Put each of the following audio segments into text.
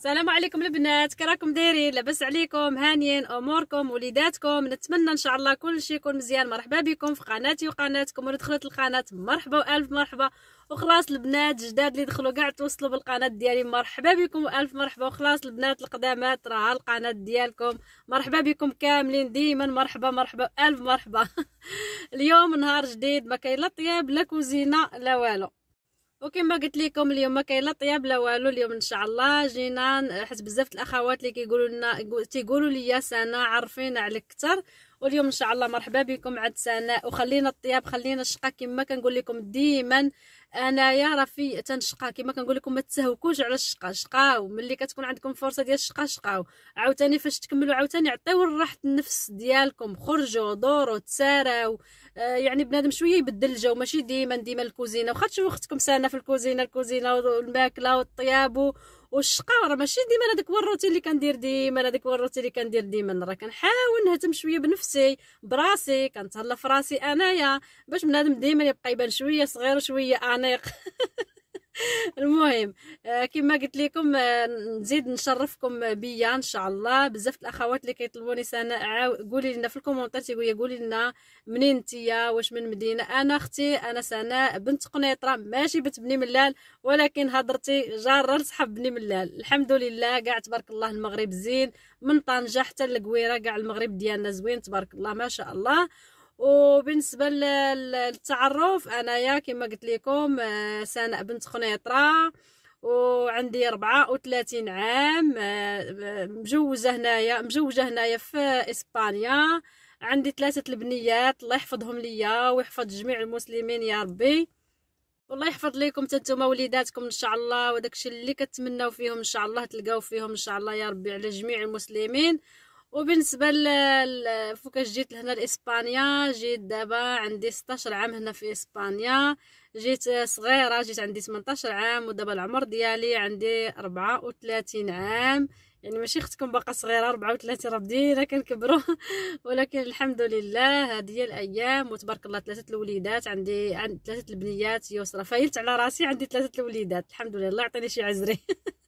السلام عليكم البنات كراكم دايرين لاباس عليكم هانيين اموركم وليداتكم نتمنى ان شاء الله كل شيء يكون مزيان مرحبا بكم في قناتي وقناتكم واللي دخلت القناه مرحبا والف مرحبا وخلاص البنات جداد اللي دخلوا كاع توصلوا بالقناه ديالي مرحبا بكم والف مرحبا وخلاص البنات القدامات راه القناه ديالكم مرحبا بكم كاملين ديما مرحبا مرحبا الف مرحبا اليوم نهار جديد ما كاين لا طياب لا كوزينه لا والو وكما قلت لكم اليوم ما كاين لا طياب لا والو اليوم ان شاء الله جينا حيت بزاف الاخوات اللي كيقولوا لنا تيقولوا لي سناء عارفين عليك اكثر واليوم ان شاء الله مرحبا بكم عاد سناء وخلينا الطياب خلينا الشقه كما كنقول لكم ديما انايا راه في تنشقى كما كنقول لكم ما تسهوكوش على الشقا شقاو ملي كتكون عندكم فرصه ديال الشقا شقاو عاوتاني فاش تكملوا عاوتاني عطيو راحه النفس ديالكم خرجوا دوروا تساراو آه يعني بنادم شويه يبدل الجو ماشي ديما ديما الكوزينه واخا تشوفوا اختكم سانه في الكوزينه الكوزينه والماكله والطياب والشقا راه ماشي ديما هذاك هو الروتين اللي كندير ديما هذاك هو الروتين اللي كندير ديما راه كنحاول نهتم شويه بنفسي براسي كنتهلا فراسي انايا باش بنادم ديما يبقى يبان شويه صغير وشويه انيق المهم آه، كما قلت لكم آه، نزيد نشرفكم بيا ان شاء الله بزاف الاخوات اللي كيطلبوني سناء قولي لنا في الكومونتات تقولي قولي لنا منين انتيا واش من مدينه انا اختي انا سناء بنت قنيطره ماشي بنت بني ملال ولكن هضرتي جاره لصحاب بني ملال الحمد لله كاع تبارك الله المغرب زين من طنجه حتى للقويره كاع المغرب ديالنا زوين تبارك الله ما شاء الله وبالنسبه للتعرف انايا كما قلت لكم آه، سناء بنت خنيطره وعندي 34 عام آه، مجوزه هنايا مجوزه هنايا في اسبانيا عندي ثلاثه البنيات الله يحفظهم ليا ويحفظ جميع المسلمين يا ربي والله يحفظ ليكم حتى نتوما وليداتكم ان شاء الله وداكشي اللي كتمناو فيهم ان شاء الله تلقاو فيهم ان شاء الله يا ربي على جميع المسلمين وبالنسبه لفوكاش جيت لهنا لاسبانيا جيت دابا عندي 16 عام هنا في اسبانيا جيت صغيره جيت عندي 18 عام ودابا العمر ديالي عندي 34 عام يعني ماشي اختكم باقا صغيره 34 راه بدينا كنكبروا ولكن الحمد لله هذه هي الايام وتبارك الله ثلاثه الوليدات عندي عند ثلاثه البنيات يسرى فايلت على راسي عندي ثلاثه الوليدات الحمد لله الله يعطيني شي عزري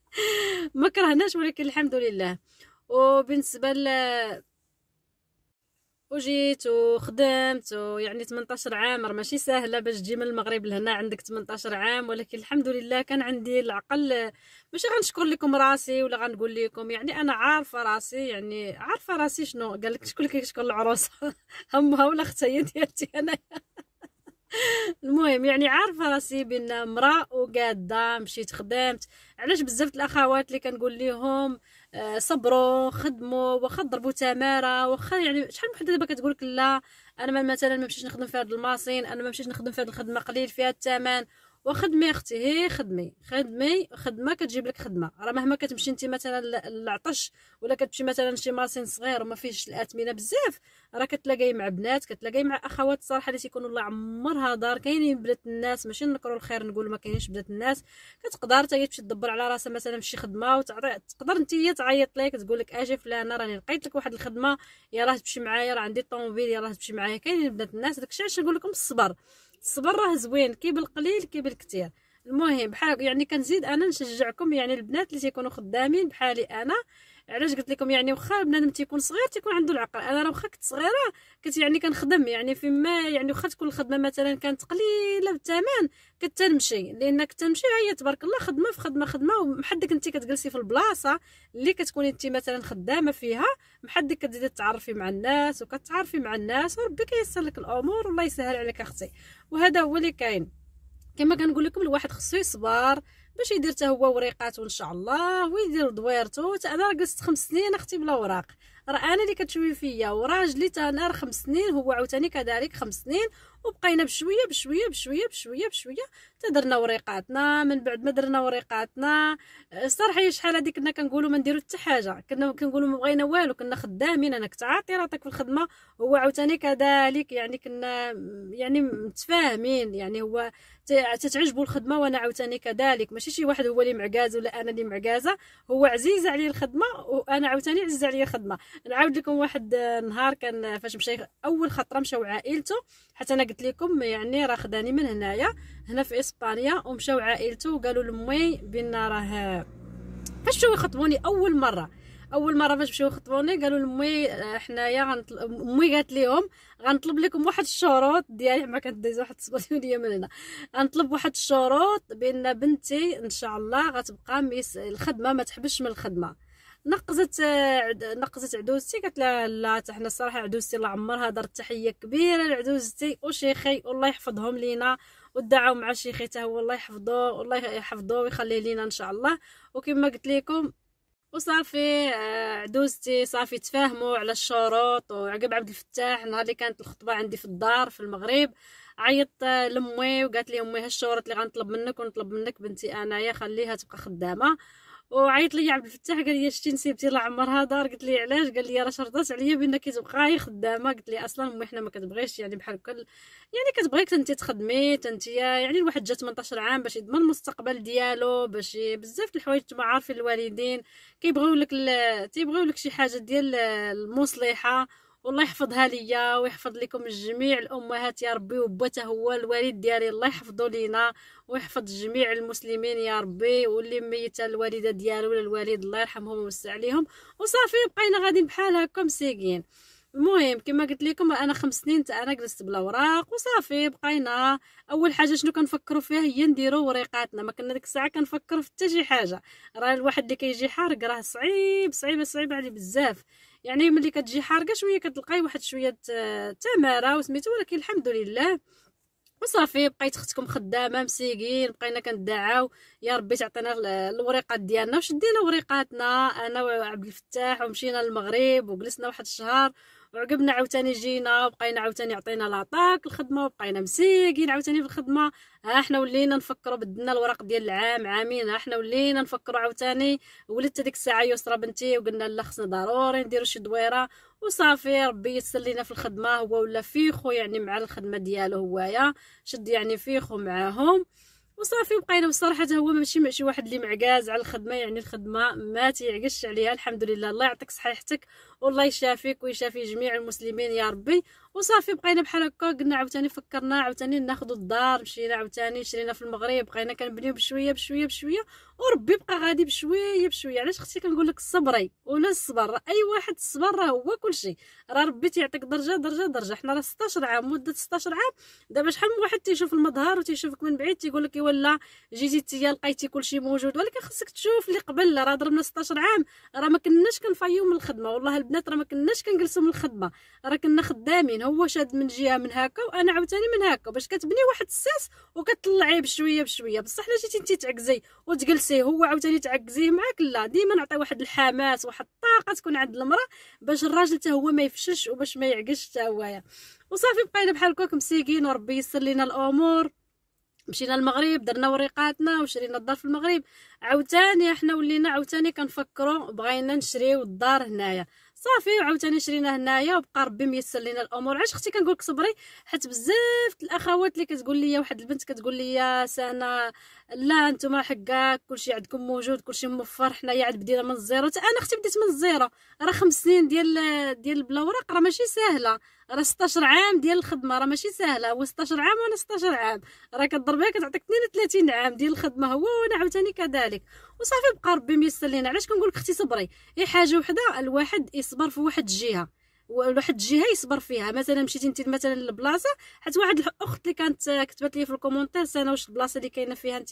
ما كرهناش ولكن الحمد لله وبالنسبه ل وجيت وخدمت ويعني 18 عام راه ماشي ساهله باش تجي من المغرب لهنا عندك 18 عام ولكن الحمد لله كان عندي العقل ماشي غنشكر لكم راسي ولا غنقول لكم يعني انا عارفه راسي يعني عارفه راسي شنو قال لك شكون اللي كيشكر العروسه امها ولا اختي ديالتي انايا المهم يعني عارفه راسي بان امراه وقاده مشيت خدمت علاش بزاف الاخوات اللي كنقول لهم آه، صبروا خدموا واخا ضربوا تماره واخا يعني شحال من وحده دابا كتقول لا انا مثلا ما مشيتش نخدم في هذا الماسين انا ما مشيتش نخدم في هذه الخدمه قليل فيها الثمن وخدمي اختي هي خدمي خدمي خدمه كتجيب لك خدمه راه مهما كتمشي انت مثلا للعطش ولا كتمشي مثلا شي مارسين صغير وما فيهش الاثمنه بزاف راه كتلاقاي مع بنات كتلاقاي مع اخوات الصراحه اللي تيكونوا الله عمرها دار كاينين بنات الناس ماشي نكروا الخير نقول ما كاينينش بنات الناس كتقدر حتى هي تمشي تدبر على راسها مثلا في شي خدمه وتعطي تقدر انت هي تعيط لك تقول لك اجي فلانه راني لقيت لك واحد الخدمه يا راه تمشي معايا راه عندي طوموبيل يا راه تمشي معايا كاينين بنات الناس داكشي علاش نقول لكم الصبر الصبر راه زوين كي بالقليل كي بالكثير المهم بحال يعني كنزيد انا نشجعكم يعني البنات اللي تيكونوا خدامين بحالي انا علاش قلت لكم يعني واخا بنادم تيكون صغير تيكون عنده العقل انا راه واخا كنت صغيره كنت يعني كنخدم يعني فيما يعني واخا تكون الخدمه مثلا كانت قليله بالثمن كنت تنمشي لان كنت هي تبارك الله خدمه في خدمه خدمه ومحدك انت كتجلسي في البلاصه اللي كتكوني انت مثلا خدامه فيها محدك كتزيدي تتعرفي مع الناس وكتعرفي مع الناس وربي كيسر لك الامور والله يسهل عليك اختي وهذا هو اللي كاين كما كنقول لكم الواحد خصو يصبر باش يدير حتى هو وريقاته ان شاء الله ويدير دويرته حتى انا جلست خمس سنين اختي بلا اوراق راه انا اللي كتشوي فيا وراجلي حتى انا راه خمس سنين هو عاوتاني كذلك خمس سنين وبقينا بشويه بشويه بشويه بشويه بشويه حتى درنا وريقاتنا من بعد ما درنا وريقاتنا الصراحه آه، شحال هذيك كنا كنقولوا ما نديروا حتى حاجه كنا كنقولوا ما بغينا والو كنا خدامين انا كنت عاطي راتك في الخدمه هو عاوتاني كذلك يعني كنا يعني متفاهمين يعني هو تتعجبو الخدمه وانا عاوتاني كذلك ماشي شي واحد هو اللي معكاز ولا انا اللي معكازه هو عزيز عليه الخدمه وانا عاوتاني عزيز عليا الخدمه نعاود لكم واحد النهار كان فاش مشى اول خطره مشاو عائلته حتى انا قلت لكم يعني راه خداني من هنايا هنا في اسبانيا ومشاو عائلته وقالوا لمي بان راه فاش مشاو يخطبوني اول مره اول مره باش مشاو يخطبوني قالوا لامي آه، حنايا امي قالت لهم غنطلب لكم واحد الشروط ديالي ما كنديز واحد ديال من هنا غنطلب واحد الشروط بان بنتي ان شاء الله غتبقى ميس الخدمه ما تحبش من الخدمه نقزت آه، نقزت عدوزتي قالت لها لا حتى حنا الصراحه عدوزتي الله عمرها دارت تحيه كبيره لعدوزتي وشيخي والله يحفظهم لينا ودعاو مع شيخي حتى هو الله يحفظه والله يحفظه ويخليه لينا ان شاء الله وكما قلت لكم وصافي آه، دوزتي صافي تفاهموا على الشروط وعقب عبد الفتاح نهار اللي كانت الخطبه عندي في الدار في المغرب عيطت لامي وقالت لي امي هالشروط اللي غنطلب منك ونطلب منك بنتي انايا خليها تبقى خدامه وعيط لي عبد الفتاح قال لي شتي نسيبتي الله عمرها دار قلت لي علاش قال لي راه شرطات عليا بان كتبقاي خدامه قلت لي اصلا امي حنا ما كتبغيش يعني بحال هكا يعني كتبغيك انت تخدمي انت يعني الواحد جا 18 عام باش يضمن المستقبل ديالو باش بزاف د الحوايج ما عارفين الوالدين كيبغيو لك تيبغيو لك شي حاجه ديال المصلحه والله يحفظها ليا ويحفظ لكم جميع الامهات يا ربي وبته هو الوالد ديالي الله يحفظه لينا ويحفظ جميع المسلمين يا ربي واللي ميته الوالده ديالو ولا الوالد الله يرحمهم ويوسع عليهم وصافي بقينا غادي بحال هكا مسيكين المهم كما قلت لكم انا خمس سنين تاع انا جلست بلا اوراق وصافي بقينا اول حاجه شنو كنفكروا فيها هي نديروا وريقاتنا ما كنا ديك الساعه كنفكروا في حتى شي حاجه راه الواحد اللي كيجي حارق راه صعيب صعيب صعيب عليه بزاف يعني ملي كتجي حارقه شويه كتلقاي واحد شويه تماره وسميتو ولكن الحمد لله وصافي بقيت اختكم خدامه مسيقين بقينا كندعاو يا ربي تعطينا الوريقات ديالنا وشدينا وريقاتنا انا وعبد الفتاح ومشينا للمغرب وجلسنا واحد الشهر رقبنا عاوتاني جينا بقينا عاوتاني عطينا لاطاك الخدمه وبقينا مسيكين عاوتاني في الخدمه ها حنا ولينا نفكروا بدلنا الورق ديال العام عامين ها حنا ولينا نفكروا عاوتاني ولدت ديك الساعه يسرى بنتي وقلنا لا خصنا ضروري نديروا شي دويره وصافي ربي يسر لينا في الخدمه هو ولا فيخو يعني مع الخدمه ديالو هوايا شد يعني فيخو معاهم وصافي بقينا بصراحه هو ماشي ماشي واحد اللي معكاز على الخدمه يعني الخدمه ما تيعكش عليها الحمد لله الله يعطيك صحيحتك والله يشافيك ويشافي جميع المسلمين يا ربي وصافي بقينا بحال هكا قلنا عاوتاني فكرنا عاوتاني ناخذوا الدار مشينا عاوتاني شرينا في المغرب بقينا كنبنيو بشويه بشويه بشويه وربي بقى غادي بشويه بشويه علاش اختي كنقول لك صبري ولا الصبر اي واحد الصبر راه هو كلشي راه ربي تيعطيك درجه درجه درجه حنا راه 16 عام مده 16 عام دابا شحال من واحد تيشوف المظهر وتيشوفك من بعيد تيقول لك ولا جيتي انت لقيتي كلشي موجود ولكن خصك تشوف اللي قبل راه ضربنا 16 عام راه ما كناش كنفايو من الخدمه والله البنات راه ما كناش كنجلسوا من الخدمه راه كنا خدامين هو شاد من جهه من هكا وانا عاوتاني من هكا باش كتبني واحد الساس وكتطلعي بشويه بشويه بصح الا جيتي انت تعكزي وتجلسي هو عاوتاني تعكزيه معاك لا ديما نعطي واحد الحماس واحد الطاقه تكون عند المراه باش الراجل حتى هو ما يفشش وباش ما يعكش حتى هويا وصافي بقينا بحال هكاك مسيكين وربي يسر لينا الامور مشينا المغرب درنا وريقاتنا وشرينا الدار في المغرب عاوتاني احنا ولينا عاوتاني كنفكروا بغينا نشريو الدار هنايا صافي وعاوتاني شرينا هنايا وبقى ربي ميسر لينا الامور علاش اختي كنقول لك صبري حيت بزاف الاخوات اللي كتقول لي واحد البنت كتقول لي سانا لا نتوما حكاك كلشي عندكم موجود كلشي موفر حنايا عاد بدينا من الزيرو انا اختي بديت من الزيرو راه خمس سنين ديال ديال بلا اوراق راه ماشي ساهله راه 16 عام ديال الخدمه راه ماشي سهله هو 16 عام وانا 16 عام راه كضربها كتعطيك 32 عام ديال الخدمه هو وانا عاوتاني كذلك وصافي بقى ربي ميسر لينا علاش كنقول لك اختي صبري اي حاجه وحده الواحد يصبر في واحد الجهه واحد الجهه يصبر فيها مثلا مشيتي انت مثلا لبلاصه حيت واحد الاخت اللي كانت كتبت لي في الكومونتير سنه واش البلاصه اللي كاينه فيها انت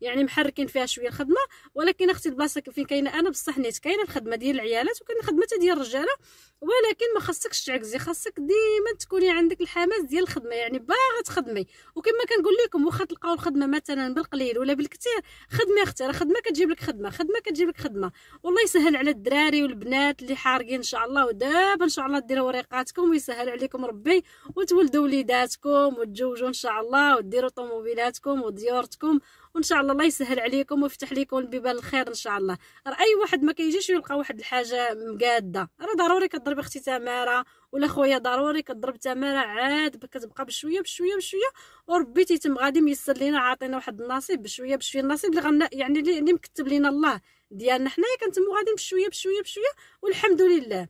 يعني محركين فيها شويه الخدمه ولكن اختي البلاصه فين كاينه انا بصح نيت كاينه الخدمه ديال العيالات وكاينه الخدمه ديال الرجاله ولكن ما خصكش تعكزي خصك ديما تكوني عندك الحماس ديال الخدمه يعني باغا تخدمي وكما كنقول لكم واخا تلقاو الخدمه مثلا بالقليل ولا بالكثير خدمي اختي راه خدمه كتجيب لك خدمه خدمه كتجيب لك خدمه والله يسهل على الدراري والبنات اللي حارقين ان شاء الله ودابا ان شاء الله ديروا وريقاتكم ويسهل عليكم ربي وتولدوا وليداتكم وتزوجوا ان شاء الله وديروا طوموبيلاتكم وديورتكم وان شاء الله الله يسهل عليكم ويفتح لكم البيبان الخير ان شاء الله راه اي واحد ما كيجيش يلقى واحد الحاجه مقاده راه ضروري كضرب اختي تماره ولا خويا ضروري كضرب تماره عاد كتبقى بشويه بشويه بشويه وربي تيتم غادي ميسر لينا عاطينا واحد النصيب بشويه بشويه النصيب اللي غن يعني اللي مكتب لينا الله ديالنا حنايا كنتمو غادي بشويه بشويه بشويه والحمد لله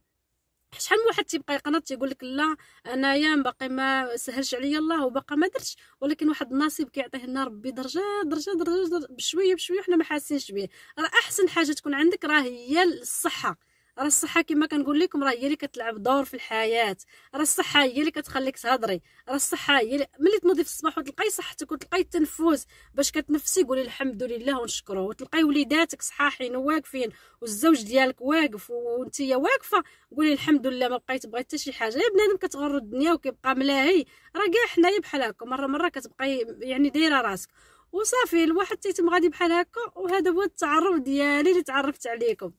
شحال من واحد تيبقى يقنط تيقول لك لا انايا باقي ما سهلش عليا الله وباقى ما درتش ولكن واحد النصيب كيعطيه لنا ربي درجه درجه درجه, درجة بشويه بشويه وحنا ما حاسينش به راه احسن حاجه تكون عندك راه هي الصحه راه الصحه كما كنقول لكم راه هي اللي كتلعب دور في الحياه راه الصحه هي اللي كتخليك تهضري راه الصحه هي يلي... ملي تنوضي في الصباح وتلقاي صحتك وتلقاي التنفس باش كتنفسي قولي الحمد لله ونشكره وتلقاي وليداتك صحاحين وواقفين والزوج ديالك واقف وانت واقفه قولي الحمد لله ما بقيت بغيت حتى شي حاجه يا بنادم كتغرو الدنيا وكيبقى ملاهي راه كاع حنايا بحال هكا مره مره كتبقاي يعني دايره راسك وصافي الواحد تيتم غادي بحال هكا وهذا هو التعرف ديالي اللي تعرفت عليكم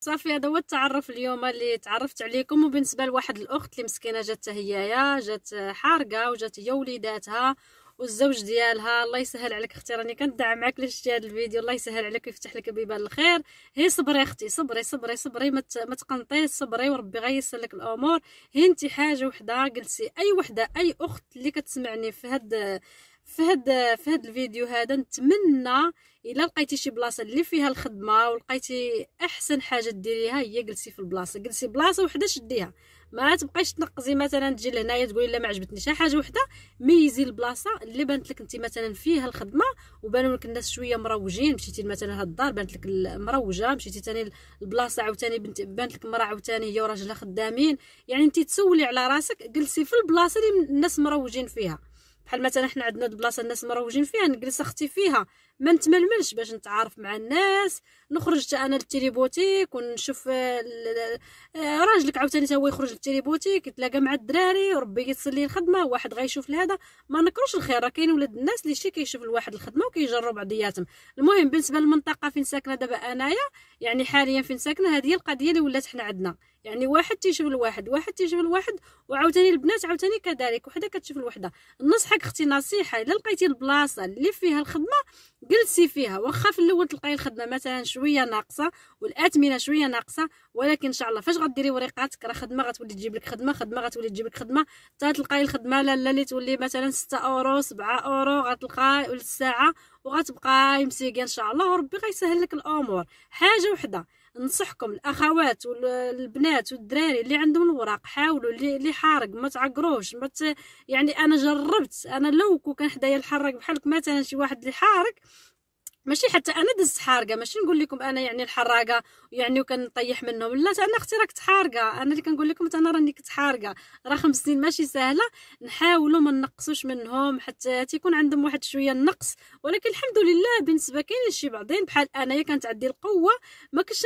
صافي هذا هو التعرف اليوم اللي تعرفت عليكم وبالنسبه لواحد الاخت اللي مسكينه جات هيايا جات حارقه وجات هي وليداتها والزوج ديالها الله يسهل عليك اختي راني كندعم معاك لشتي هذا الفيديو الله يسهل عليك ويفتح لك بيبان الخير هي صبري اختي صبري صبري صبري ما تقنطيش صبري وربي غيسر لك الامور هي انت حاجه وحده جلسي اي وحده اي اخت اللي كتسمعني في هاد في هاد في هاد الفيديو هذا نتمنى الا لقيتي شي بلاصه اللي فيها الخدمه ولقيتي احسن حاجه ديريها هي جلسي في البلاصه جلسي بلاصه وحده شديها ما تبقايش تنقزي مثلا تجي لهنايا تقولي لا ما عجبتنيش حاجه وحده ميزي البلاصه اللي بانت لك انت مثلا فيها الخدمه وبانوا لك الناس شويه مروجين مشيتي مثلا هاد الدار بانت لك مروجه مشيتي ثاني البلاصه عاوتاني بانت لك مرا عاوتاني هي وراجلها خدامين يعني انت تسولي على راسك جلسي في البلاصه اللي الناس مروجين فيها بحال مثلا حنا عندنا البلاصه الناس مروجين فيها نجلس اختي فيها ما نتململش باش نتعارف مع الناس نخرج حتى انا للتيليبوتيك ونشوف آه، آه، راجلك عاوتاني حتى هو يخرج للتيليبوتيك يتلاقى مع الدراري وربي كيتصل الخدمه واحد غيشوف لهذا ما نكروش الخير راه كاين ولاد الناس اللي شي كيشوف الواحد الخدمه وكيجروا بعضياتهم المهم بالنسبه للمنطقه فين ساكنه دابا انايا يعني حاليا فين ساكنه هذه هي القضيه اللي ولات حنا عندنا يعني واحد تيشوف الواحد واحد تيشوف الواحد وعاوتاني البنات عاوتاني كذلك وحده كتشوف الوحده نصحك اختي نصيحه الا لقيتي البلاصه اللي فيها الخدمه جلسي فيها واخا في الاول تلقاي الخدمه مثلا شويه ناقصه والاثمنه شويه ناقصه ولكن ان شاء الله فاش غديري وريقاتك راه خدمه غتولي تجيب لك خدمه خدمه غتولي تجيب لك خدمه حتى تلقاي الخدمه لا لا اللي تولي مثلا 6 اورو 7 اورو غتلقاي الساعه وغتبقاي مسيكه ان شاء الله وربي غيسهل لك الامور حاجه وحده نصحكم الاخوات والبنات والدراري اللي عندهم الوراق حاولوا اللي حارق ما تعقروش ما يعني انا جربت انا لو كان حدايا الحراق بحالك مثلا شي واحد اللي حارق ماشي حتى انا دزت حارقه ماشي نقول لكم انا يعني الحراقه يعني وكنطيح منهم لا انا اختي راه كنت حارقه انا اللي كنقول لكم انا راني كنت حارقه راه خمس سنين ماشي سهله نحاولوا ما نقصوش منهم حتى تيكون عندهم واحد شويه النقص ولكن الحمد لله بالنسبه كاين شي بعضين بحال انايا كانت عندي القوه ما كنتش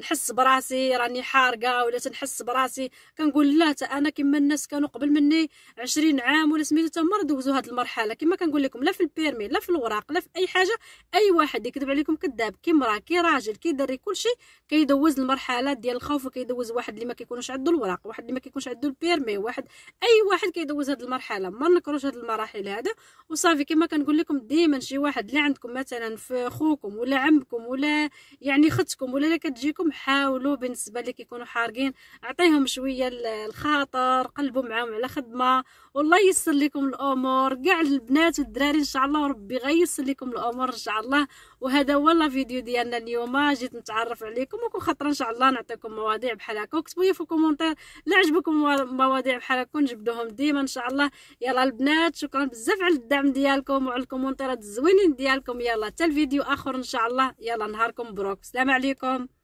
نحس براسي راني حارقه ولا تنحس براسي كنقول لا حتى انا كما الناس كانوا قبل مني 20 عام ولا سميتو تما دوزوا هذه المرحله كما كنقول لكم لا في البيرمي لا في الوراق لا في اي حاجه اي واحد يكذب عليكم كذاب كي مرا كي راجل كي دري كلشي كيدوز المرحله ديال الخوف وكيدوز واحد اللي ما كيكونوش عنده الوراق واحد اللي ما كيكونش عنده البيرمي واحد اي واحد كيدوز هذه المرحله ما نكروش هذه المراحل هذا وصافي كما كنقول لكم ديما شي واحد اللي عندكم مثلا في خوكم ولا عمكم ولا يعني ختكم ولا اللي كتجيكم حاولوا بالنسبه اللي كيكونوا حارقين اعطيهم شويه الخاطر قلبوا معاهم على خدمه والله يسر لكم الامور كاع البنات والدراري ان شاء الله ربي غيسر لكم الامور ان شاء الله وهذا هو لا فيديو ديالنا اليوم جيت نتعرف عليكم وكل خطره ان شاء الله نعطيكم مواضيع بحال هكا وكتبوا لي في الكومونتير لا عجبكم مواضيع بحال هكا نجبدوهم ديما ان شاء الله يلا البنات شكرا بزاف على الدعم ديالكم وعلى الكومونتيرات الزوينين ديالكم يلا حتى الفيديو اخر ان شاء الله يلا نهاركم مبروك السلام عليكم